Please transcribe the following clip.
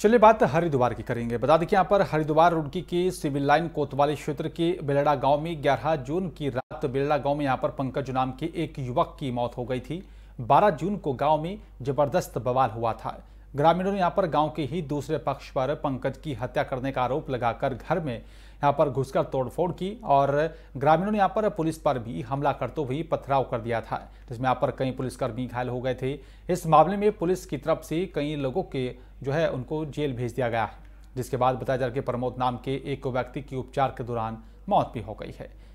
चलिए बात हरिद्वार की करेंगे बता दें कि यहाँ पर हरिद्वार रुड़की की सिविल लाइन कोतवाली क्षेत्र के बेलड़ा गांव में 11 जून की रात बेलड़ा गांव में यहाँ पर पंकज नाम के एक युवक की मौत हो गई थी 12 जून को गांव में जबरदस्त बवाल हुआ था ग्रामीणों ने यहाँ पर गांव के ही दूसरे पक्ष पर पंकज की हत्या करने का आरोप लगाकर घर में यहाँ पर घुसकर तोड़फोड़ की और ग्रामीणों ने यहाँ पर पुलिस पर भी हमला करते हुए पथराव कर दिया था जिसमें यहाँ पर कई पुलिसकर्मी घायल हो गए थे इस मामले में पुलिस की तरफ से कई लोगों के जो है उनको जेल भेज दिया गया है जिसके बाद बताया जा रहा कि प्रमोद नाम के एक व्यक्ति की उपचार के दौरान मौत भी हो गई है